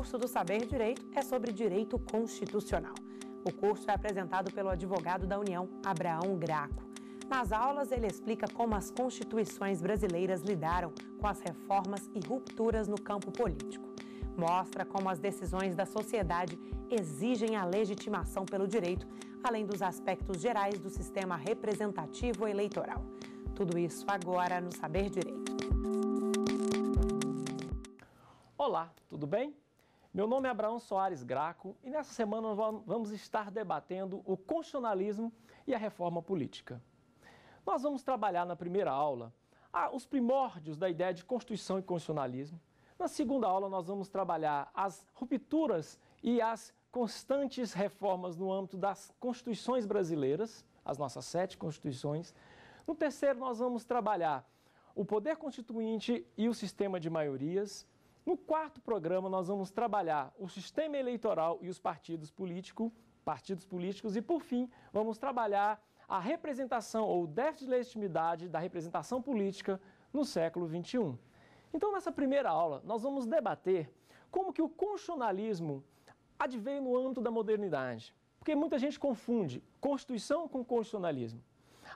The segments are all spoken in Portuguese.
curso do Saber Direito é sobre direito constitucional. O curso é apresentado pelo advogado da União, Abraão Graco. Nas aulas, ele explica como as constituições brasileiras lidaram com as reformas e rupturas no campo político. Mostra como as decisões da sociedade exigem a legitimação pelo direito, além dos aspectos gerais do sistema representativo eleitoral. Tudo isso agora no Saber Direito. Olá, tudo bem? Meu nome é Abraão Soares Graco e nessa semana nós vamos estar debatendo o constitucionalismo e a reforma política. Nós vamos trabalhar na primeira aula ah, os primórdios da ideia de Constituição e constitucionalismo. Na segunda aula nós vamos trabalhar as rupturas e as constantes reformas no âmbito das constituições brasileiras, as nossas sete constituições. No terceiro nós vamos trabalhar o poder constituinte e o sistema de maiorias. No quarto programa, nós vamos trabalhar o sistema eleitoral e os partidos, político, partidos políticos. E, por fim, vamos trabalhar a representação ou déficit de legitimidade da representação política no século XXI. Então, nessa primeira aula, nós vamos debater como que o constitucionalismo adveio no âmbito da modernidade. Porque muita gente confunde Constituição com constitucionalismo.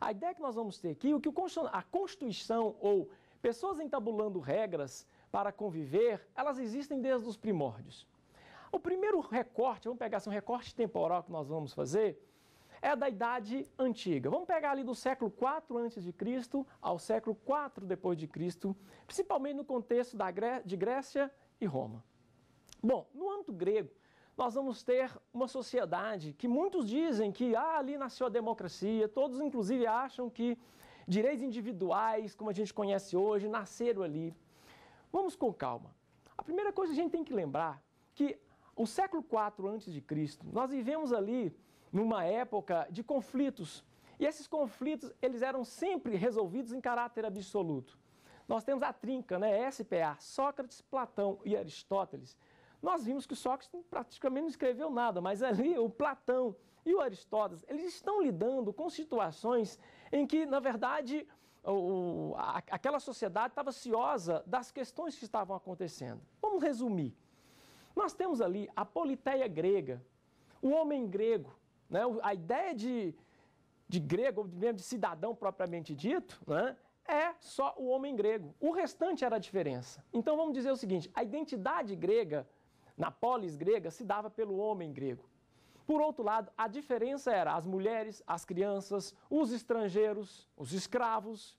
A ideia que nós vamos ter aqui é que a Constituição ou pessoas entabulando regras para conviver, elas existem desde os primórdios. O primeiro recorte, vamos pegar assim, um recorte temporal que nós vamos fazer, é da Idade Antiga. Vamos pegar ali do século IV a.C. ao século IV depois de Cristo, principalmente no contexto da Gré de Grécia e Roma. Bom, no âmbito grego, nós vamos ter uma sociedade que muitos dizem que ah, ali nasceu a democracia, todos inclusive acham que direitos individuais, como a gente conhece hoje, nasceram ali. Vamos com calma. A primeira coisa que a gente tem que lembrar que o século IV a.C., nós vivemos ali numa época de conflitos. E esses conflitos, eles eram sempre resolvidos em caráter absoluto. Nós temos a trinca, né, SPA, Sócrates, Platão e Aristóteles. Nós vimos que Sócrates praticamente não escreveu nada, mas ali o Platão e o Aristóteles, eles estão lidando com situações em que, na verdade, o, a, aquela sociedade estava ciosa das questões que estavam acontecendo. Vamos resumir. Nós temos ali a politeia grega, o homem grego, né? a ideia de, de grego, ou mesmo de cidadão propriamente dito, né? é só o homem grego. O restante era a diferença. Então vamos dizer o seguinte: a identidade grega, na polis grega, se dava pelo homem grego. Por outro lado, a diferença era as mulheres, as crianças, os estrangeiros, os escravos.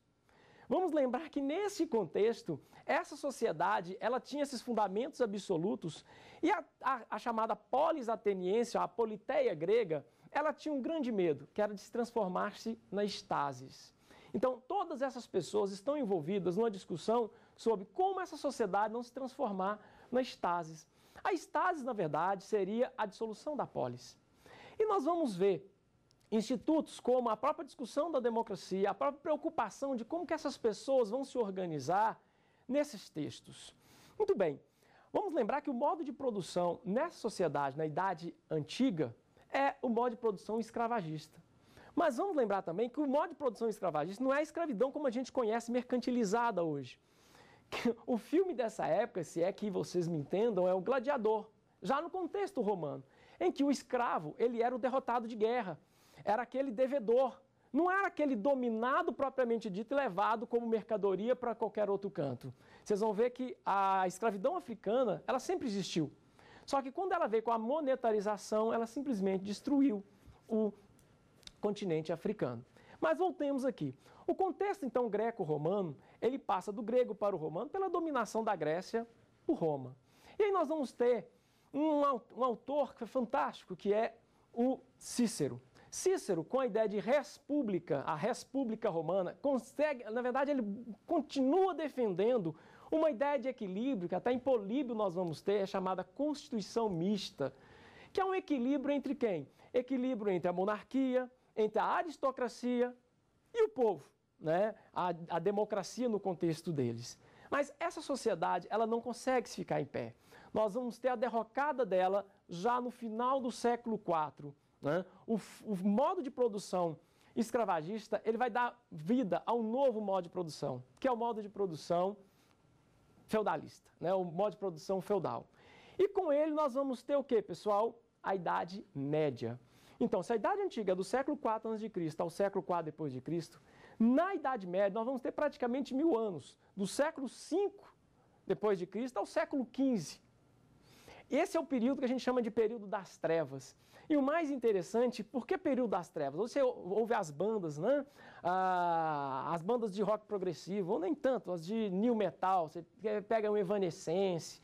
Vamos lembrar que nesse contexto, essa sociedade, ela tinha esses fundamentos absolutos e a, a, a chamada polis ateniense, a politeia grega, ela tinha um grande medo, que era de se transformar-se na estasis. Então, todas essas pessoas estão envolvidas numa discussão sobre como essa sociedade não se transformar na estasis. A estase, na verdade, seria a dissolução da polis. E nós vamos ver institutos como a própria discussão da democracia, a própria preocupação de como que essas pessoas vão se organizar nesses textos. Muito bem, vamos lembrar que o modo de produção nessa sociedade, na Idade Antiga, é o modo de produção escravagista. Mas vamos lembrar também que o modo de produção escravagista não é a escravidão como a gente conhece mercantilizada hoje. o filme dessa época, se é que vocês me entendam, é o Gladiador, já no contexto romano, em que o escravo, ele era o derrotado de guerra, era aquele devedor, não era aquele dominado propriamente dito e levado como mercadoria para qualquer outro canto. Vocês vão ver que a escravidão africana, ela sempre existiu. Só que quando ela veio com a monetarização, ela simplesmente destruiu o continente africano. Mas voltemos aqui. O contexto, então, greco-romano ele passa do grego para o romano pela dominação da Grécia por Roma. E aí nós vamos ter um, um autor que é fantástico, que é o Cícero. Cícero, com a ideia de república, a república romana, consegue, na verdade, ele continua defendendo uma ideia de equilíbrio que até em Políbio nós vamos ter, é chamada constituição mista, que é um equilíbrio entre quem? Equilíbrio entre a monarquia, entre a aristocracia e o povo né, a, a democracia no contexto deles. Mas essa sociedade, ela não consegue se ficar em pé. Nós vamos ter a derrocada dela já no final do século IV. Né? O, o, modo de produção escravagista, ele vai dar vida a um novo modo de produção, que é o modo de produção feudalista, né? o modo de produção feudal. E com ele nós vamos ter o que, pessoal? A Idade Média. Então, se a Idade Antiga é do século IV a.C. ao século IV d.C., na Idade Média, nós vamos ter praticamente mil anos, do século V depois de Cristo ao século XV. Esse é o período que a gente chama de período das trevas. E o mais interessante, por que período das trevas? Você ouve as bandas, né? Ah, as bandas de rock progressivo, ou nem tanto, as de new metal, você pega um Evanescence,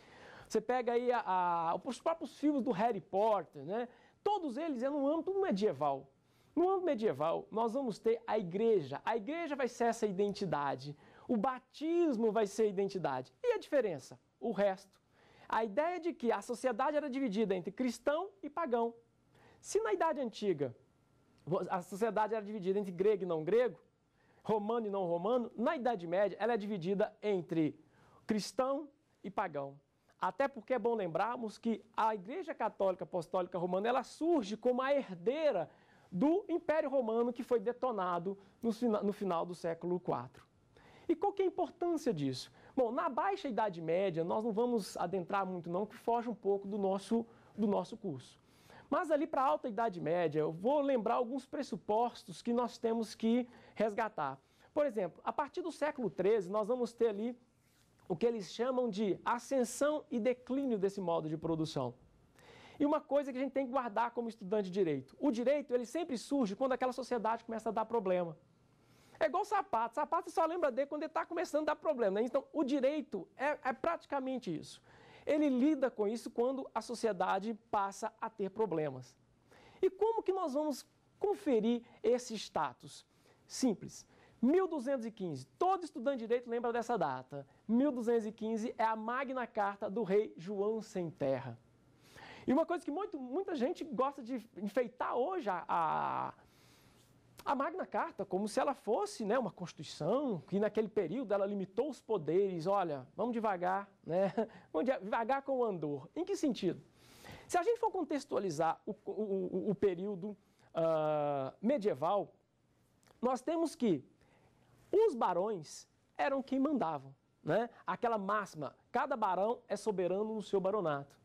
você pega aí a, a, os próprios filmes do Harry Potter, né? Todos eles é no âmbito medieval. No ano medieval, nós vamos ter a igreja. A igreja vai ser essa identidade. O batismo vai ser a identidade. E a diferença? O resto. A ideia de que a sociedade era dividida entre cristão e pagão. Se na Idade Antiga a sociedade era dividida entre grego e não grego, romano e não romano, na Idade Média ela é dividida entre cristão e pagão. Até porque é bom lembrarmos que a Igreja Católica Apostólica Romana ela surge como a herdeira do Império Romano que foi detonado no, no final do século IV. E qual que é a importância disso? Bom, na Baixa Idade Média, nós não vamos adentrar muito não, que foge um pouco do nosso, do nosso curso. Mas ali para a Alta Idade Média, eu vou lembrar alguns pressupostos que nós temos que resgatar. Por exemplo, a partir do século XIII, nós vamos ter ali o que eles chamam de ascensão e declínio desse modo de produção. E uma coisa que a gente tem que guardar como estudante de direito: o direito ele sempre surge quando aquela sociedade começa a dar problema. É igual sapato. Sapato você só lembra dele quando ele está começando a dar problema. Né? Então, o direito é, é praticamente isso. Ele lida com isso quando a sociedade passa a ter problemas. E como que nós vamos conferir esse status? Simples. 1215. Todo estudante de direito lembra dessa data. 1215 é a Magna Carta do rei João Sem Terra. E uma coisa que muito, muita gente gosta de enfeitar hoje a, a, a Magna Carta, como se ela fosse né, uma Constituição, que naquele período ela limitou os poderes. Olha, vamos devagar, né? vamos devagar com o andor. Em que sentido? Se a gente for contextualizar o, o, o período uh, medieval, nós temos que os barões eram quem mandavam. Né? Aquela máxima, cada barão é soberano no seu baronato.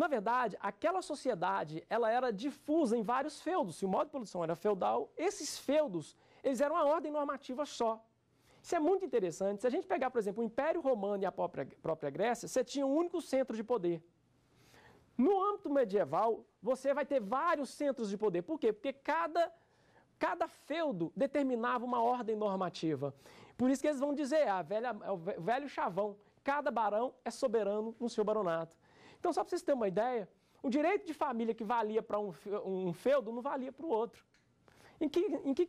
Na verdade, aquela sociedade ela era difusa em vários feudos. Se o modo de produção era feudal, esses feudos eles eram uma ordem normativa só. Isso é muito interessante. Se a gente pegar, por exemplo, o Império Romano e a própria, própria Grécia, você tinha um único centro de poder. No âmbito medieval, você vai ter vários centros de poder. Por quê? Porque cada, cada feudo determinava uma ordem normativa. Por isso que eles vão dizer, ah, velha, é o velho chavão, cada barão é soberano no seu baronato. Então, só para vocês terem uma ideia, o direito de família que valia para um, um feudo não valia para o outro. Em que, em, que,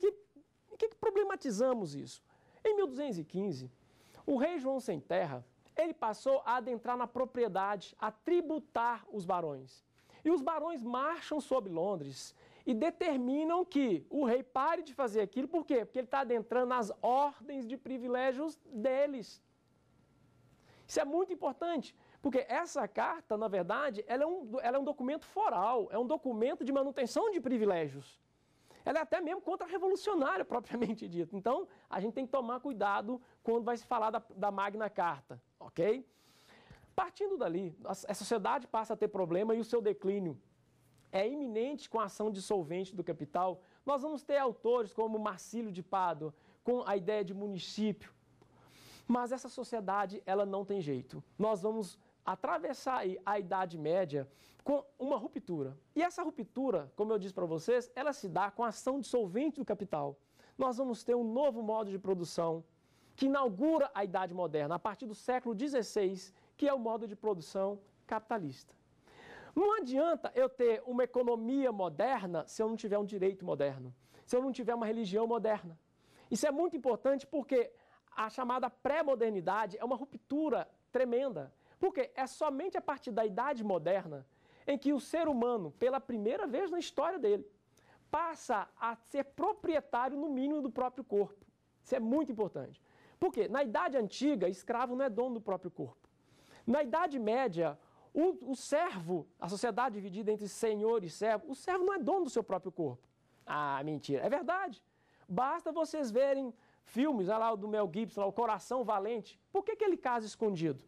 em que problematizamos isso? Em 1215, o rei João Sem Terra, ele passou a adentrar na propriedade, a tributar os barões. E os barões marcham sobre Londres e determinam que o rei pare de fazer aquilo, por quê? Porque ele está adentrando nas ordens de privilégios deles. Isso é muito importante. Porque essa carta, na verdade, ela é, um, ela é um documento foral, é um documento de manutenção de privilégios. Ela é até mesmo contra-revolucionária, propriamente dito. Então, a gente tem que tomar cuidado quando vai se falar da, da Magna Carta, ok? Partindo dali, a, a sociedade passa a ter problema e o seu declínio é iminente com a ação dissolvente do capital. Nós vamos ter autores como Marcílio de Pádua, com a ideia de município. Mas essa sociedade, ela não tem jeito. Nós vamos atravessar a Idade Média com uma ruptura. E essa ruptura, como eu disse para vocês, ela se dá com a ação dissolvente do capital. Nós vamos ter um novo modo de produção que inaugura a Idade Moderna a partir do século XVI, que é o modo de produção capitalista. Não adianta eu ter uma economia moderna se eu não tiver um direito moderno, se eu não tiver uma religião moderna. Isso é muito importante porque a chamada pré-modernidade é uma ruptura tremenda porque é somente a partir da idade moderna em que o ser humano, pela primeira vez na história dele, passa a ser proprietário, no mínimo, do próprio corpo. Isso é muito importante. Porque na Idade Antiga, escravo não é dono do próprio corpo. Na Idade Média, o, o servo, a sociedade dividida entre senhor e servo, o servo não é dono do seu próprio corpo. Ah, mentira. É verdade. Basta vocês verem filmes, olha lá o do Mel Gibson, lá, o Coração Valente. Por que, que ele casa escondido?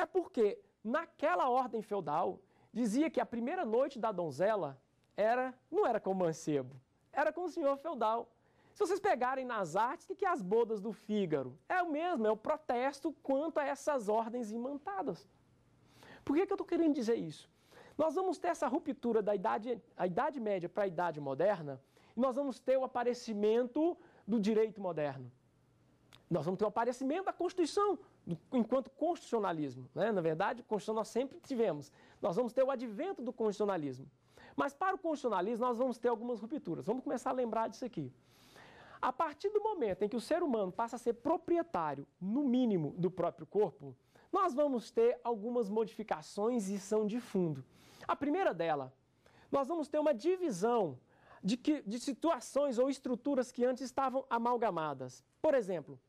É porque naquela ordem feudal dizia que a primeira noite da donzela era não era com o mancebo, era com o senhor feudal. Se vocês pegarem nas artes, o que, que é as bodas do Fígaro? É o mesmo, é o protesto quanto a essas ordens imantadas. Por que, que eu estou querendo dizer isso? Nós vamos ter essa ruptura da Idade, a idade Média para a Idade Moderna e nós vamos ter o aparecimento do direito moderno. Nós vamos ter o aparecimento da Constituição, enquanto constitucionalismo. Né? Na verdade, constitucional nós sempre tivemos. Nós vamos ter o advento do constitucionalismo. Mas para o constitucionalismo, nós vamos ter algumas rupturas. Vamos começar a lembrar disso aqui. A partir do momento em que o ser humano passa a ser proprietário, no mínimo, do próprio corpo, nós vamos ter algumas modificações e são de fundo. A primeira dela, nós vamos ter uma divisão de, que, de situações ou estruturas que antes estavam amalgamadas. Por exemplo,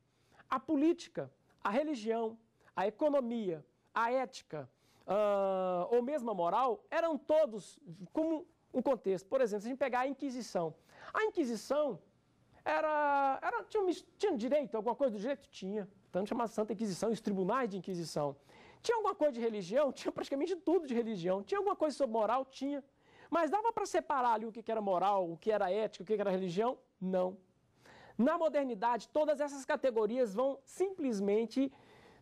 a política a religião, a economia, a ética uh, ou mesmo a moral eram todos como um contexto. Por exemplo, se a gente pegar a Inquisição. A Inquisição era, era tinha, um, tinha direito, alguma coisa do direito? Tinha. Tanto chamava Santa Inquisição, os tribunais de Inquisição. Tinha alguma coisa de religião? Tinha praticamente tudo de religião. Tinha alguma coisa sobre moral? Tinha. Mas dava para separar ali o que era moral, o que era ética, o que era religião? Não. Na modernidade, todas essas categorias vão simplesmente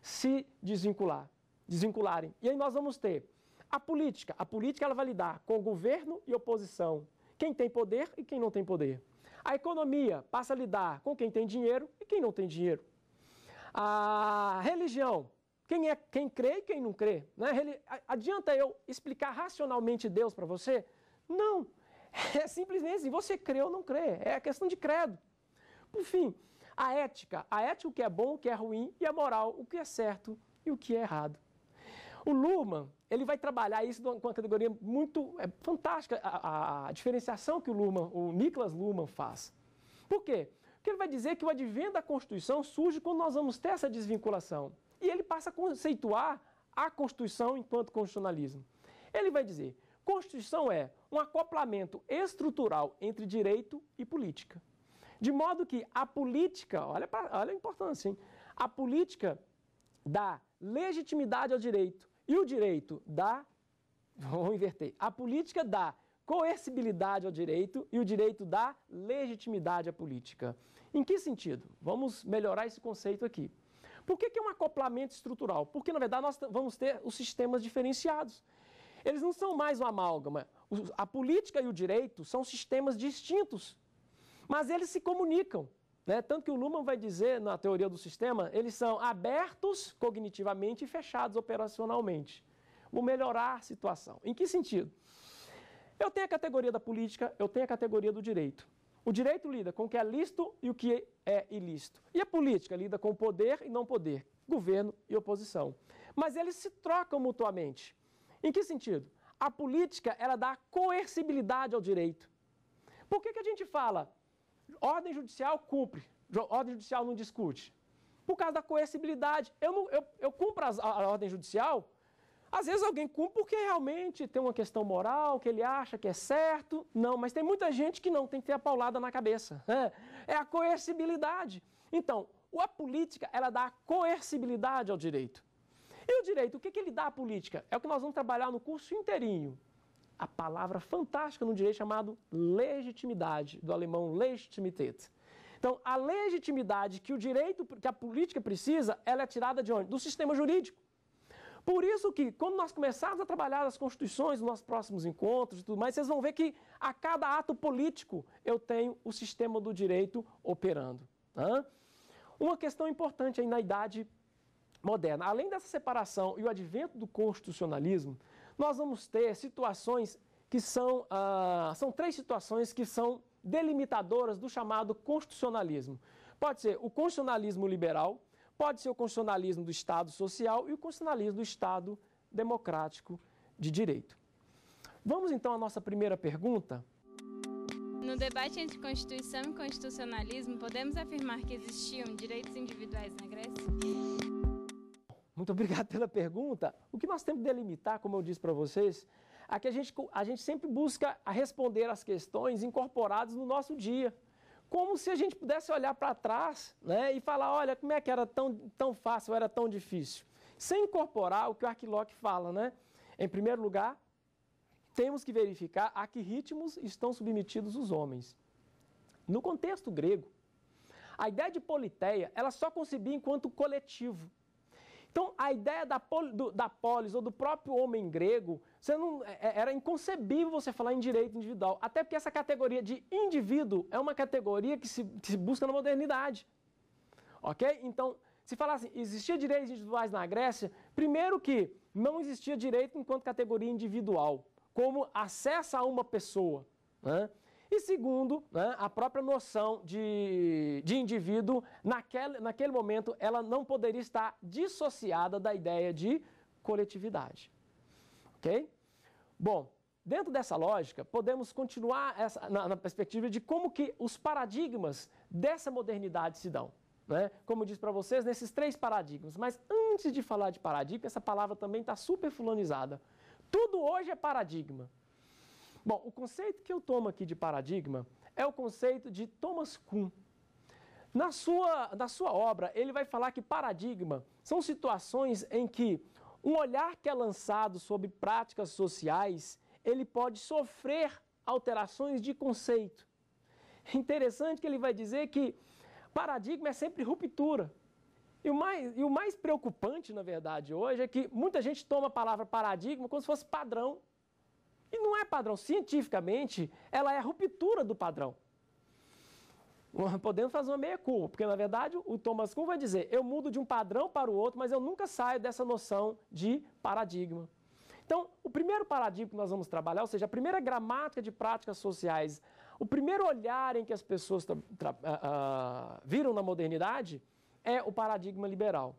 se desvincular, desvincularem. E aí nós vamos ter a política. A política ela vai lidar com governo e oposição, quem tem poder e quem não tem poder. A economia passa a lidar com quem tem dinheiro e quem não tem dinheiro. A religião, quem é quem crê e quem não crê. Né? Adianta eu explicar racionalmente Deus para você? Não. É simplesmente assim, você crê ou não crê. É questão de credo. Enfim, a ética. A ética, o que é bom, o que é ruim, e a moral, o que é certo e o que é errado. O Luhmann, ele vai trabalhar isso com uma categoria muito é, fantástica, a, a, diferenciação que o Luhmann, o Niklas Luhmann faz. Por quê? Porque ele vai dizer que o advento da Constituição surge quando nós vamos ter essa desvinculação. E ele passa a conceituar a Constituição enquanto constitucionalismo. Ele vai dizer: Constituição é um acoplamento estrutural entre direito e política. De modo que a política, olha, pra, olha a importância, hein? A política dá legitimidade ao direito e o direito dá. Vou inverter. A política dá coercibilidade ao direito e o direito dá legitimidade à política. Em que sentido? Vamos melhorar esse conceito aqui. Por que, que é um acoplamento estrutural? Porque, na verdade, nós vamos ter os sistemas diferenciados. Eles não são mais uma amálgama. A política e o direito são sistemas distintos mas eles se comunicam. Né? Tanto que o Luhmann vai dizer, na teoria do sistema, eles são abertos cognitivamente e fechados operacionalmente. O melhorar a situação. Em que sentido? Eu tenho a categoria da política, eu tenho a categoria do direito. O direito lida com o que é lícito e o que é ilícito. E a política lida com poder e não poder, governo e oposição. Mas eles se trocam mutuamente. Em que sentido? A política, ela dá coercibilidade ao direito. Por que, que a gente fala Ordem judicial cumpre, ordem judicial não discute. Por causa da coercibilidade, eu, não, eu, eu cumpro a, a ordem judicial, às vezes alguém cumpre porque realmente tem uma questão moral, que ele acha que é certo. Não, mas tem muita gente que não tem que ter a paulada na cabeça. É, é a coercibilidade. Então, a política, ela dá coercibilidade ao direito. E o direito, o que, que ele dá à política? É o que nós vamos trabalhar no curso inteirinho a palavra fantástica no direito chamado legitimidade, do alemão Legitimität. Então, a legitimidade que o direito, que a política precisa, ela é tirada de onde? Do sistema jurídico. Por isso que, quando nós começarmos a trabalhar as constituições nos nossos próximos encontros e tudo mais, vocês vão ver que a cada ato político eu tenho o sistema do direito operando. Tá? Uma questão importante aí na idade moderna, além dessa separação e o advento do constitucionalismo, nós vamos ter situações que são, ah, são três situações que são delimitadoras do chamado constitucionalismo. Pode ser o constitucionalismo liberal, pode ser o constitucionalismo do Estado social e o constitucionalismo do Estado democrático de direito. Vamos então à nossa primeira pergunta. No debate entre Constituição e constitucionalismo, podemos afirmar que existiam direitos individuais na Grécia? Muito obrigado pela pergunta. O que nós temos que delimitar, como eu disse para vocês, é que a gente, a gente sempre busca responder as questões incorporadas no nosso dia. Como se a gente pudesse olhar para trás né, e falar, olha, como é que era tão, tão fácil, era tão difícil. Sem incorporar o que o Arquiloque fala, né? Em primeiro lugar, temos que verificar a que ritmos estão submetidos os homens. No contexto grego, a ideia de politeia, ela só concebia enquanto coletivo. Então, a ideia da, pol, do, da polis ou do próprio homem grego, não, é, é, era inconcebível você falar em direito individual. Até porque essa categoria de indivíduo é uma categoria que se, que se busca na modernidade. Ok? Então, se falar assim, existia direitos individuais na Grécia, primeiro que não existia direito enquanto categoria individual, como acesso a uma pessoa. Né? E segundo, né, a própria noção de, de indivíduo, naquele, naquele momento, ela não poderia estar dissociada da ideia de coletividade. Ok? Bom, dentro dessa lógica, podemos continuar essa, na, na, perspectiva de como que os paradigmas dessa modernidade se dão. Né? Como eu disse para vocês, nesses três paradigmas. Mas antes de falar de paradigma, essa palavra também está super fulanizada. Tudo hoje é paradigma. Bom, o conceito que eu tomo aqui de paradigma é o conceito de Thomas Kuhn. Na sua, na sua obra, ele vai falar que paradigma são situações em que um olhar que é lançado sobre práticas sociais, ele pode sofrer alterações de conceito. Interessante que ele vai dizer que paradigma é sempre ruptura. E o, mais, e o mais preocupante, na verdade, hoje é que muita gente toma a palavra paradigma como se fosse padrão e não é padrão. Cientificamente, ela é a ruptura do padrão. Podemos fazer uma meia-culpa, porque na verdade o Thomas Kuhn vai dizer: eu mudo de um padrão para o outro, mas eu nunca saio dessa noção de paradigma. Então, o primeiro paradigma que nós vamos trabalhar, ou seja, a primeira gramática de práticas sociais, o primeiro olhar em que as pessoas uh, viram na modernidade é o paradigma liberal.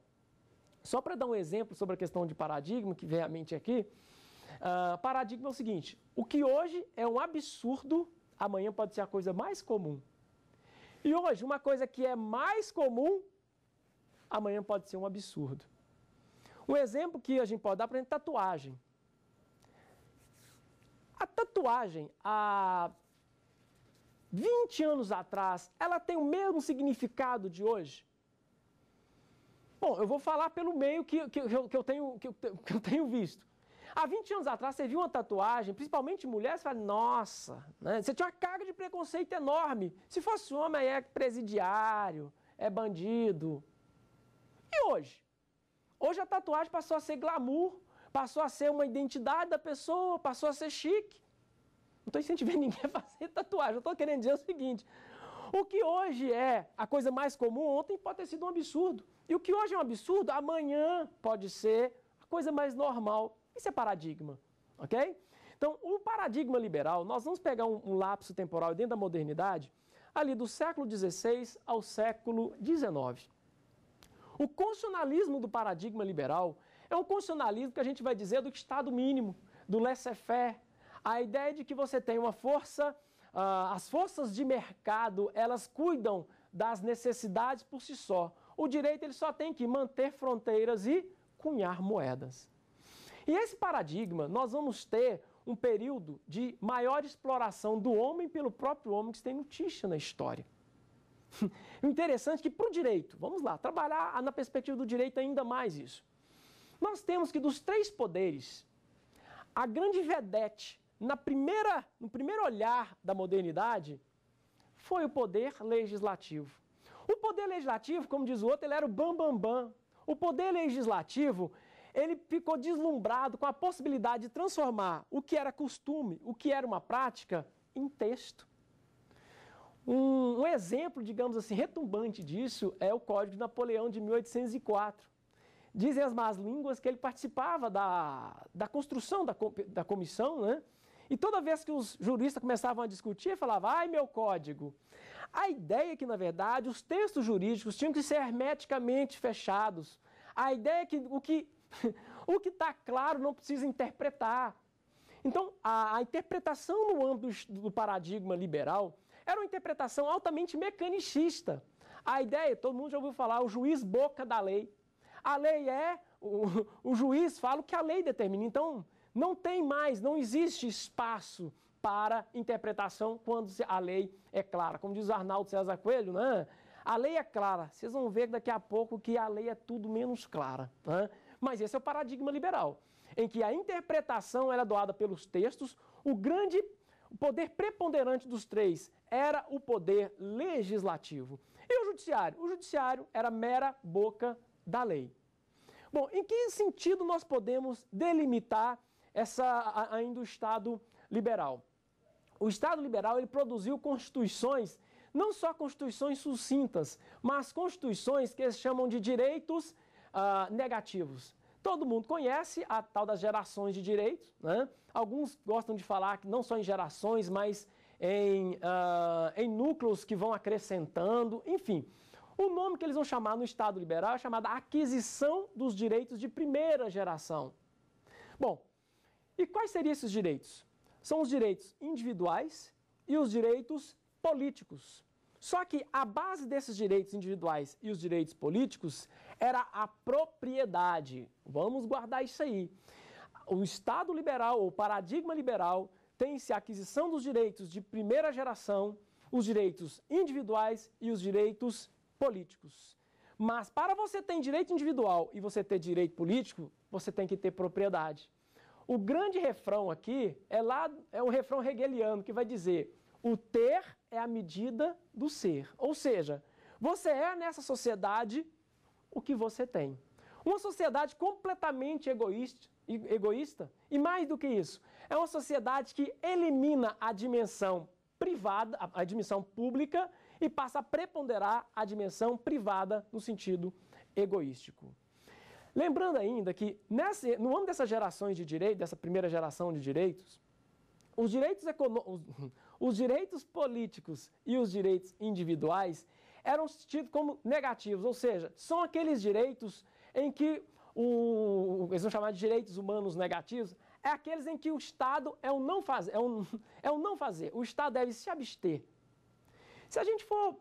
Só para dar um exemplo sobre a questão de paradigma que vem à mente aqui, ah, paradigma é o seguinte: o que hoje é um absurdo, amanhã pode ser a coisa mais comum. E hoje, uma coisa que é mais comum, amanhã pode ser um absurdo. Um exemplo que a gente pode dar para a tatuagem. A tatuagem, há 20 anos atrás, ela tem o mesmo significado de hoje? Bom, eu vou falar pelo meio que, que, que eu, tenho, que, eu, que eu tenho visto. Há 20 anos atrás, você viu uma tatuagem, principalmente mulher, você fala, nossa, né? você tinha uma carga de preconceito enorme. Se fosse homem, aí é presidiário, é bandido. E hoje? Hoje a tatuagem passou a ser glamour, passou a ser uma identidade da pessoa, passou a ser chique. Não estou incentivando ninguém a fazer tatuagem, estou querendo dizer o seguinte, o que hoje é a coisa mais comum, ontem pode ter sido um absurdo. E o que hoje é um absurdo, amanhã pode ser a coisa mais normal. Isso é paradigma, ok? Então, o paradigma liberal, nós vamos pegar um, um lapso temporal dentro da modernidade, ali do século XVI ao século XIX. O constitucionalismo do paradigma liberal é um constitucionalismo que a gente vai dizer do Estado mínimo, do laissez-faire, a ideia é de que você tem uma força, uh, as forças de mercado, elas cuidam das necessidades por si só. O direito ele só tem que manter fronteiras e cunhar moedas. E esse paradigma, nós vamos ter um período de maior exploração do homem pelo próprio homem que tem notícia na história. Interessante é que para o direito, vamos lá, trabalhar na perspectiva do direito é ainda mais isso. Nós temos que dos três poderes, a grande vedete na primeira, no primeiro olhar da modernidade foi o poder legislativo. O poder legislativo, como diz o outro, ele era o bambambam. Bam, bam. O poder legislativo ele ficou deslumbrado com a possibilidade de transformar o que era costume, o que era uma prática, em texto. Um, um exemplo, digamos assim, retumbante disso é o Código de Napoleão de 1804. Dizem as más línguas que ele participava da, da construção da, da comissão, né? E toda vez que os juristas começavam a discutir, falava, ai meu código. A ideia é que, na verdade, os textos jurídicos tinham que ser hermeticamente fechados. A ideia é que o que o que está claro não precisa interpretar. Então, a, a interpretação no âmbito do, do paradigma liberal era uma interpretação altamente mecanicista. A ideia, todo mundo já ouviu falar, o juiz boca da lei. A lei é, o, o juiz fala o que a lei determina. Então, não tem mais, não existe espaço para interpretação quando a lei é clara. Como diz Arnaldo César Coelho, né? a lei é clara. Vocês vão ver daqui a pouco que a lei é tudo menos clara. Né? Mas esse é o paradigma liberal, em que a interpretação era doada pelos textos, o grande poder preponderante dos três era o poder legislativo. E o judiciário? O judiciário era mera boca da lei. Bom, em que sentido nós podemos delimitar essa ainda o Estado liberal? O Estado liberal ele produziu constituições, não só constituições sucintas, mas constituições que eles chamam de direitos ah, negativos. Todo mundo conhece a tal das gerações de direitos. Né? Alguns gostam de falar que não só em gerações, mas em, uh, em núcleos que vão acrescentando, enfim. O nome que eles vão chamar no Estado liberal é chamada aquisição dos direitos de primeira geração. Bom, e quais seriam esses direitos? São os direitos individuais e os direitos políticos. Só que a base desses direitos individuais e os direitos políticos era a propriedade. Vamos guardar isso aí. O Estado liberal, o paradigma liberal, tem-se a aquisição dos direitos de primeira geração, os direitos individuais e os direitos políticos. Mas para você ter direito individual e você ter direito político, você tem que ter propriedade. O grande refrão aqui é lá é um refrão hegeliano que vai dizer o ter é a medida do ser. Ou seja, você é nessa sociedade o que você tem. Uma sociedade completamente egoísta, egoísta, e mais do que isso, é uma sociedade que elimina a dimensão privada, a dimensão pública, e passa a preponderar a dimensão privada no sentido egoístico. Lembrando ainda que nessa, no âmbito dessas gerações de direito, dessa primeira geração de direitos, os direitos, os, os direitos políticos e os direitos individuais eram tidos como negativos, ou seja, são aqueles direitos em que o, eles vão chamar de direitos humanos negativos, é aqueles em que o Estado é o não fazer, é o é não fazer. O Estado deve se abster. Se a gente for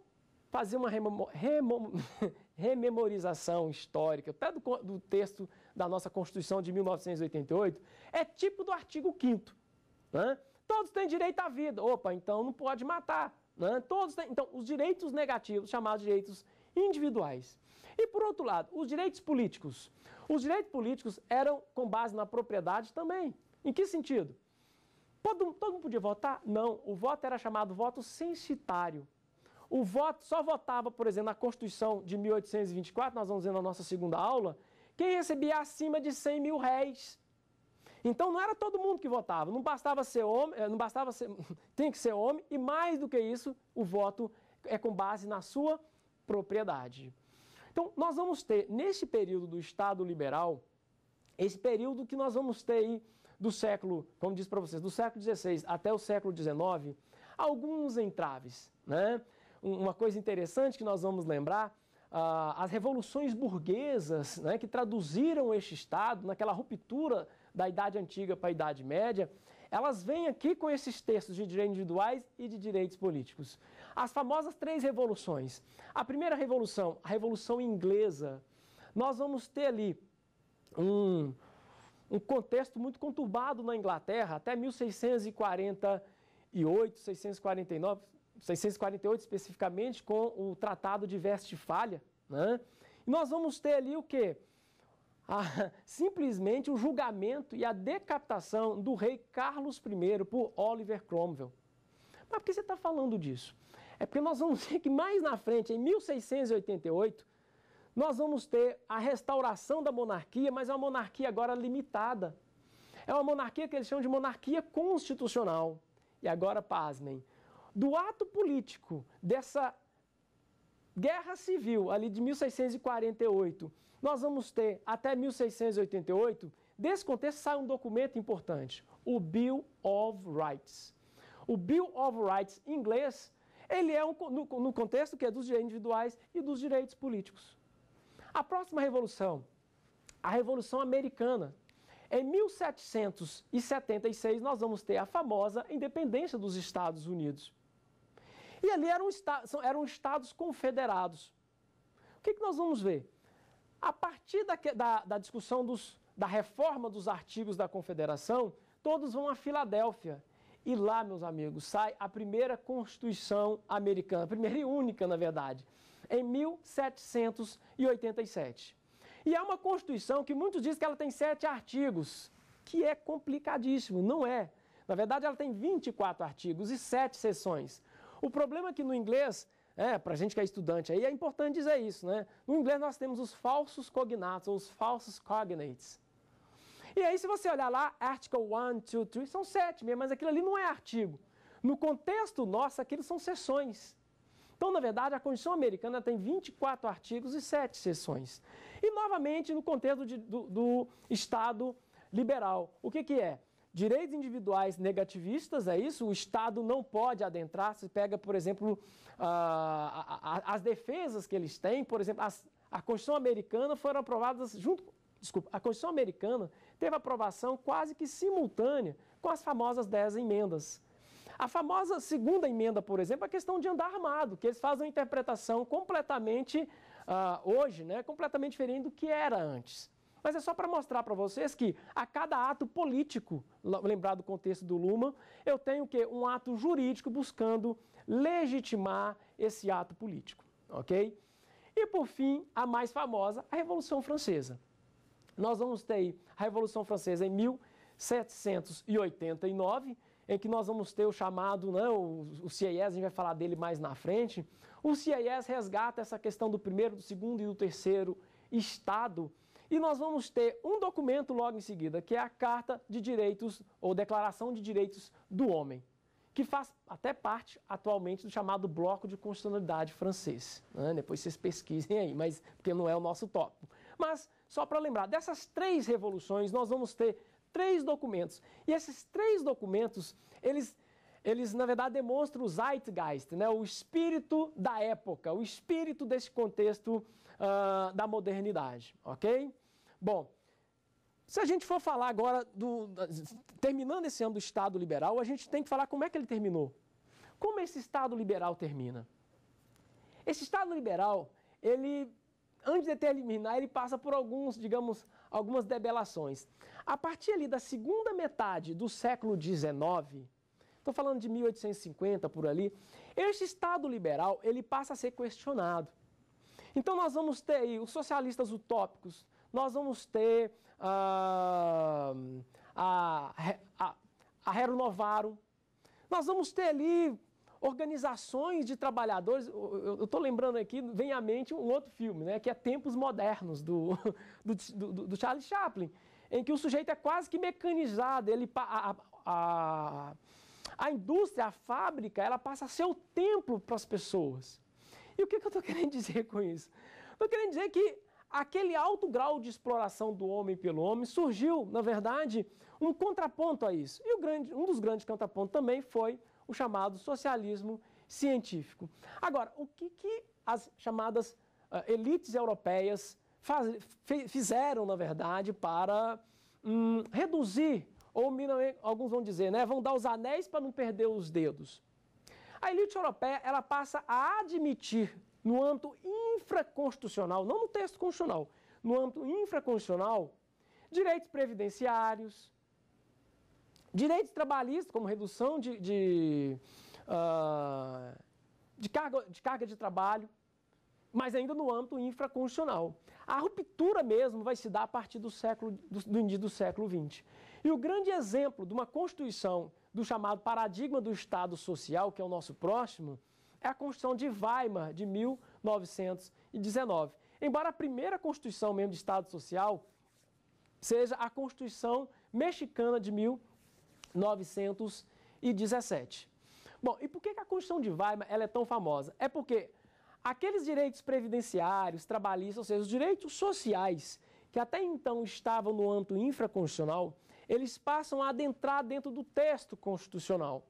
fazer uma rememorização histórica, até do, do texto da nossa Constituição de 1988, é tipo do artigo 5 né? Todos têm direito à vida. Opa, então não pode matar. Né? Todos têm, então, os direitos negativos, chamados direitos individuais. E por outro lado, os direitos políticos. Os direitos políticos eram com base na propriedade também. Em que sentido? Todo, todo mundo podia votar? Não. O voto era chamado voto censitário. O voto só votava, por exemplo, na Constituição de 1824, nós vamos ver na nossa segunda aula, quem recebia acima de 100 mil réis. Então não era todo mundo que votava, não bastava ser homem, eh, não bastava ser, tem que ser homem e mais do que isso, o voto é com base na sua propriedade. Então nós vamos ter nesse período do Estado liberal, esse período que nós vamos ter aí do século, como disse para vocês, do século XVI até o século XIX, alguns entraves, né? Uma coisa interessante que nós vamos lembrar ah, as revoluções burguesas né, que traduziram este Estado naquela ruptura da Idade Antiga para a Idade Média, elas vêm aqui com esses textos de direitos individuais e de direitos políticos. As famosas três revoluções. A primeira revolução, a Revolução Inglesa, nós vamos ter ali um, um contexto muito conturbado na Inglaterra, até 1648, 649, 648 especificamente, com o Tratado de Vestfália, Né? E nós vamos ter ali o quê? a, simplesmente o julgamento e a decapitação do rei Carlos I por Oliver Cromwell. Mas por que você está falando disso? É porque nós vamos ver que mais na frente, em 1688, nós vamos ter a restauração da monarquia, mas é uma monarquia agora limitada. É uma monarquia que eles chamam de monarquia constitucional. E agora, pasmem, do ato político dessa guerra civil ali de 1648 nós vamos ter até 1688, desse contexto sai um documento importante, o Bill of Rights. O Bill of Rights em inglês, ele é um, no, no contexto que é dos direitos individuais e dos direitos políticos. A próxima revolução, a Revolução Americana. Em 1776, nós vamos ter a famosa independência dos Estados Unidos. E ali eram, estados, eram estados confederados. O que, que nós vamos ver? A partir da, da, da discussão dos, da reforma dos artigos da Confederação, todos vão a Filadélfia. E lá, meus amigos, sai a primeira Constituição americana, a primeira e única, na verdade, em 1787. E é uma Constituição que muitos dizem que ela tem sete artigos, que é complicadíssimo, não é. Na verdade, ela tem 24 artigos e sete seções. O problema é que no inglês é, para gente que é estudante aí é importante dizer isso, né? No inglês nós temos os falsos cognatos, ou os falsos cognates. E aí, se você olhar lá, article 1, 2, 3, são sete mesmo, mas aquilo ali não é artigo. No contexto nosso, aquilo são sessões. Então, na verdade, a Constituição Americana tem 24 artigos e 7 sessões. E, novamente, no contexto de, do, do Estado liberal, o que, que é? Direitos individuais negativistas, é isso? O Estado não pode adentrar. Se pega, por exemplo, ah, a, a, as defesas que eles têm, por exemplo, as, a Constituição Americana foram aprovadas junto. Desculpa, a Constituição Americana teve aprovação quase que simultânea com as famosas 10 emendas. A famosa segunda emenda, por exemplo, é a questão de andar armado, que eles fazem uma interpretação completamente, uh, hoje, né, completamente diferente do que era antes. Mas é só para mostrar para vocês que a cada ato político, lembrado o contexto do Luma, eu tenho que Um ato jurídico buscando legitimar esse ato político, ok? E por fim, a mais famosa, a Revolução Francesa. Nós vamos ter a Revolução Francesa em 1789, em que nós vamos ter o chamado, né, o, o CIS, a gente vai falar dele mais na frente. O CIS resgata essa questão do primeiro, do segundo e do terceiro Estado e nós vamos ter um documento logo em seguida, que é a Carta de Direitos ou Declaração de Direitos do Homem, que faz até parte atualmente do chamado Bloco de Constitucionalidade francês. Né? Depois vocês pesquisem aí, mas porque não é o nosso tópico. Mas só para lembrar, dessas três revoluções nós vamos ter três documentos. E esses três documentos, eles eles na verdade demonstram o zeitgeist, né? o espírito da época, o espírito desse contexto uh, da modernidade, ok? Bom, se a gente for falar agora, do, terminando esse ano do Estado liberal, a gente tem que falar como é que ele terminou. Como esse Estado liberal termina? Esse Estado liberal, ele, antes de terminar, ele passa por alguns, digamos, algumas debelações. A partir ali da segunda metade do século XIX, Estou falando de 1850 por ali. Este Estado liberal ele passa a ser questionado. Então nós vamos ter aí os socialistas utópicos, nós vamos ter ah, a, a, a Hero Novaro, nós vamos ter ali organizações de trabalhadores. Eu estou lembrando aqui, vem à mente um outro filme, né, que é Tempos Modernos, do, do, do, do Charlie Chaplin, em que o sujeito é quase que mecanizado, ele, a, a, a indústria, a fábrica, ela passa a ser o templo para as pessoas. E o que, que eu estou querendo dizer com isso? Estou querendo dizer que aquele alto grau de exploração do homem pelo homem surgiu, na verdade, um contraponto a isso. E grande, um dos grandes contrapontos também foi o chamado socialismo científico. Agora, o que, que as chamadas uh, elites europeias faz, fizeram, na verdade, para hum, reduzir ou alguns vão dizer, né? Vão dar os anéis para não perder os dedos. A elite europeia, ela passa a admitir no âmbito infraconstitucional, não no texto constitucional, no âmbito infraconstitucional, direitos previdenciários, direitos trabalhistas, como redução de, de, uh, de, carga, de carga de trabalho, mas ainda no âmbito infraconstitucional. A ruptura mesmo vai se dar a partir do, século, do, do início do século XX. E o grande exemplo de uma constituição do chamado paradigma do Estado Social, que é o nosso próximo, é a Constituição de Weimar, de 1919. Embora a primeira Constituição mesmo de Estado Social seja a Constituição mexicana de 1917. Bom, e por que a Constituição de Weimar ela é tão famosa? É porque aqueles direitos previdenciários, trabalhistas, ou seja, os direitos sociais que até então estavam no âmbito infraconstitucional, eles passam a adentrar dentro do texto constitucional.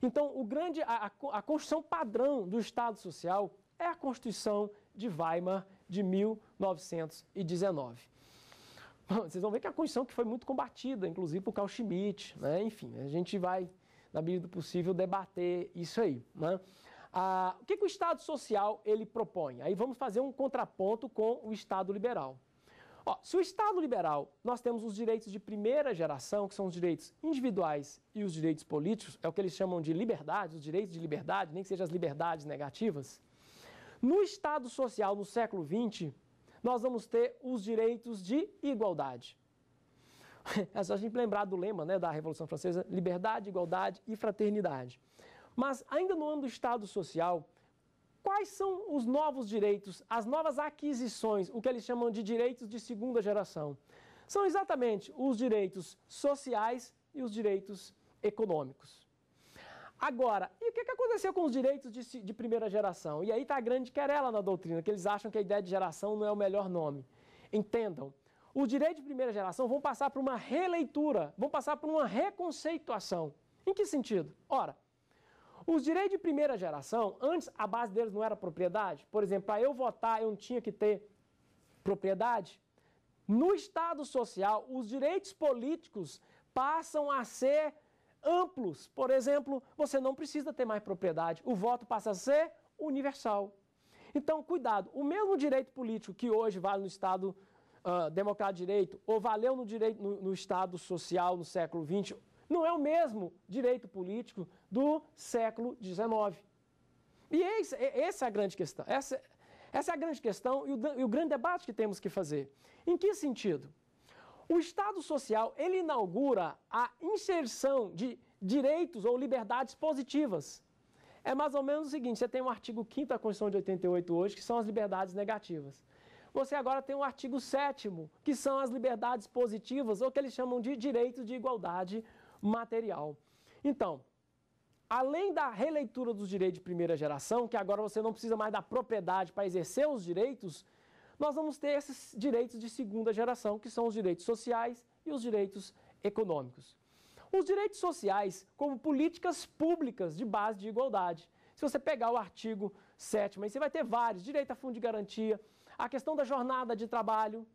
Então, o grande, a, a construção padrão do Estado Social é a Constituição de Weimar de 1919. vocês vão ver que é a Constituição que foi muito combatida, inclusive por Carl Schmitt, né? enfim, a gente vai, na medida do possível, debater isso aí. Né? Ah, o que, que o Estado Social ele propõe? Aí vamos fazer um contraponto com o Estado Liberal. Ó, se o Estado liberal, nós temos os direitos de primeira geração, que são os direitos individuais e os direitos políticos, é o que eles chamam de liberdades, os direitos de liberdade, nem que sejam as liberdades negativas. No Estado social, no século XX, nós vamos ter os direitos de igualdade. É só a gente lembrar do lema né, da Revolução Francesa, liberdade, igualdade e fraternidade. Mas ainda no ano do Estado social, Quais são os novos direitos, as novas aquisições, o que eles chamam de direitos de segunda geração? São exatamente os direitos sociais e os direitos econômicos. Agora, e o que é aconteceu com os direitos de, de primeira geração? E aí está a grande querela na doutrina, que eles acham que a ideia de geração não é o melhor nome. Entendam, os direitos de primeira geração vão passar por uma releitura, vão passar por uma reconceituação. Em que sentido? Ora, os direitos de primeira geração, antes a base deles não era propriedade. Por exemplo, para eu votar eu não tinha que ter propriedade. No Estado Social, os direitos políticos passam a ser amplos. Por exemplo, você não precisa ter mais propriedade. O voto passa a ser universal. Então, cuidado, o mesmo direito político que hoje vale no Estado uh, Democrático de Direito, ou valeu no, direito, no, no Estado Social no século XX não é o mesmo direito político do século XIX. E esse, essa é a grande questão. Essa, essa é a grande questão e o, e o grande debate que temos que fazer. Em que sentido? O Estado Social ele inaugura a inserção de direitos ou liberdades positivas. É mais ou menos o seguinte: você tem um artigo 5 da Constituição de 88 hoje, que são as liberdades negativas. Você agora tem um artigo 7, que são as liberdades positivas, ou que eles chamam de direito de igualdade material. Então, além da releitura dos direitos de primeira geração, que agora você não precisa mais da propriedade para exercer os direitos, nós vamos ter esses direitos de segunda geração, que são os direitos sociais e os direitos econômicos. Os direitos sociais, como políticas públicas de base de igualdade. Se você pegar o artigo 7, aí você vai ter vários: direito a fundo de garantia, a questão da jornada de trabalho,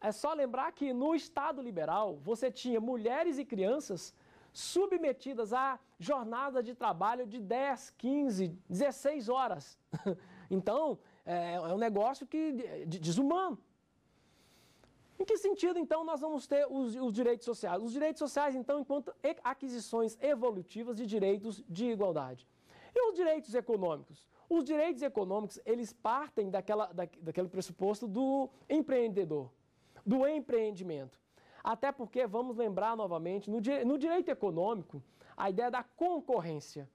é só lembrar que no Estado liberal você tinha mulheres e crianças submetidas a jornadas de trabalho de 10, 15, 16 horas. Então, é, é, um negócio que desumano. Em que sentido, então, nós vamos ter os, os direitos sociais? Os direitos sociais, então, enquanto aquisições evolutivas de direitos de igualdade. E os direitos econômicos? Os direitos econômicos, eles partem daquela, da, daquele pressuposto do empreendedor, do empreendimento. Até porque, vamos lembrar novamente, no, no direito econômico, a ideia da concorrência.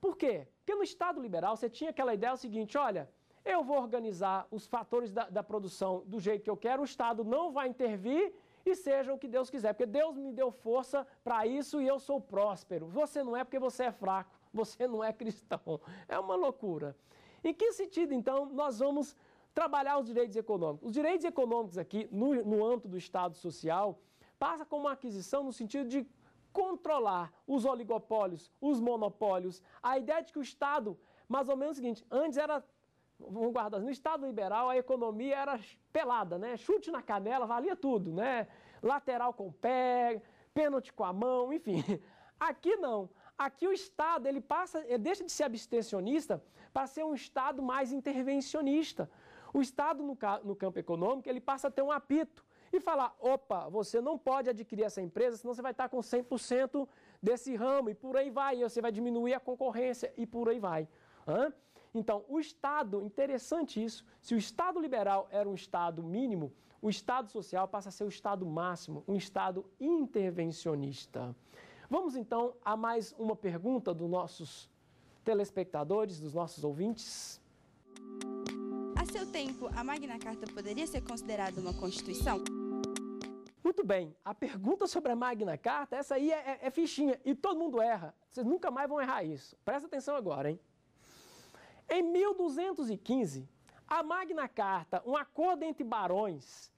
Por quê? Porque no Estado liberal você tinha aquela ideia o seguinte, olha, eu vou organizar os fatores da, da produção do jeito que eu quero, o Estado não vai intervir e seja o que Deus quiser, porque Deus me deu força para isso e eu sou próspero. Você não é porque você é fraco você não é cristão. É uma loucura. Em que sentido, então, nós vamos trabalhar os direitos econômicos? Os direitos econômicos aqui, no, no âmbito do Estado Social, passa como uma aquisição no sentido de controlar os oligopólios, os monopólios. A ideia é de que o Estado, mais ou menos o seguinte, antes era, vamos guardar, assim, no Estado liberal a economia era pelada, né? Chute na canela, valia tudo, né? Lateral com o pé, pênalti com a mão, enfim. Aqui não. Aqui o Estado ele passa, ele deixa de ser abstencionista para ser um Estado mais intervencionista. O Estado, no, no campo econômico, ele passa a ter um apito e falar: opa, você não pode adquirir essa empresa, senão você vai estar com 100% desse ramo, e por aí vai, você vai diminuir a concorrência, e por aí vai. Hã? Então, o Estado, interessante isso, se o Estado liberal era um Estado mínimo, o Estado social passa a ser o Estado máximo, um Estado intervencionista. Vamos então a mais uma pergunta dos nossos telespectadores, dos nossos ouvintes. A seu tempo, a Magna Carta poderia ser considerada uma Constituição? Muito bem, a pergunta sobre a Magna Carta, essa aí é, é, é fichinha e todo mundo erra. Vocês nunca mais vão errar isso. Presta atenção agora, hein? Em 1215, a Magna Carta, um acordo entre barões,